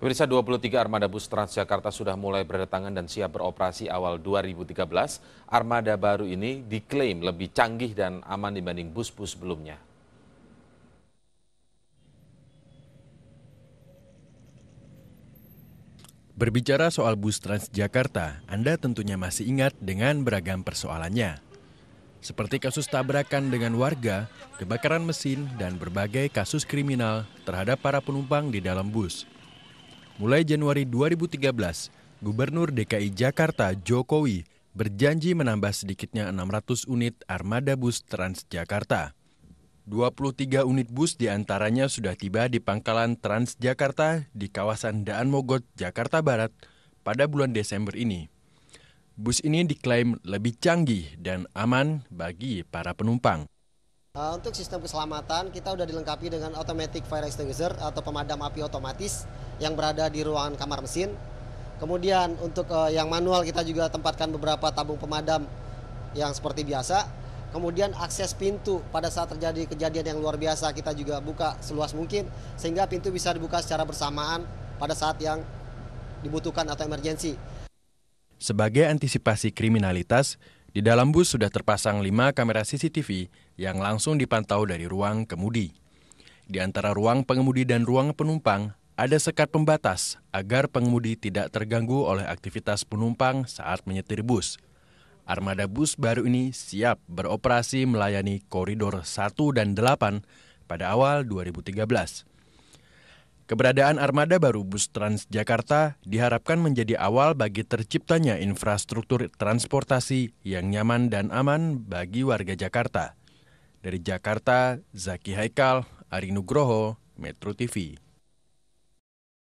Pemirsa 23 armada bus Transjakarta sudah mulai berdatangan dan siap beroperasi awal 2013. Armada baru ini diklaim lebih canggih dan aman dibanding bus-bus sebelumnya. Berbicara soal bus Transjakarta, Anda tentunya masih ingat dengan beragam persoalannya. Seperti kasus tabrakan dengan warga, kebakaran mesin, dan berbagai kasus kriminal terhadap para penumpang di dalam bus – Mulai Januari 2013, Gubernur DKI Jakarta Jokowi berjanji menambah sedikitnya 600 unit armada bus Transjakarta. 23 unit bus diantaranya sudah tiba di pangkalan Transjakarta di kawasan Daan Mogot, Jakarta Barat pada bulan Desember ini. Bus ini diklaim lebih canggih dan aman bagi para penumpang. Uh, untuk sistem keselamatan kita sudah dilengkapi dengan automatic fire extinguisher atau pemadam api otomatis yang berada di ruangan kamar mesin. Kemudian untuk uh, yang manual kita juga tempatkan beberapa tabung pemadam yang seperti biasa. Kemudian akses pintu pada saat terjadi kejadian yang luar biasa kita juga buka seluas mungkin sehingga pintu bisa dibuka secara bersamaan pada saat yang dibutuhkan atau emergensi. Sebagai antisipasi kriminalitas, di dalam bus sudah terpasang lima kamera CCTV yang langsung dipantau dari ruang kemudi. Di antara ruang pengemudi dan ruang penumpang ada sekat pembatas agar pengemudi tidak terganggu oleh aktivitas penumpang saat menyetir bus. Armada bus baru ini siap beroperasi melayani koridor 1 dan 8 pada awal 2013. Keberadaan armada baru bus Transjakarta diharapkan menjadi awal bagi terciptanya infrastruktur transportasi yang nyaman dan aman bagi warga Jakarta. Dari Jakarta, Zaki Haikal, Ari Nugroho, Metro TV.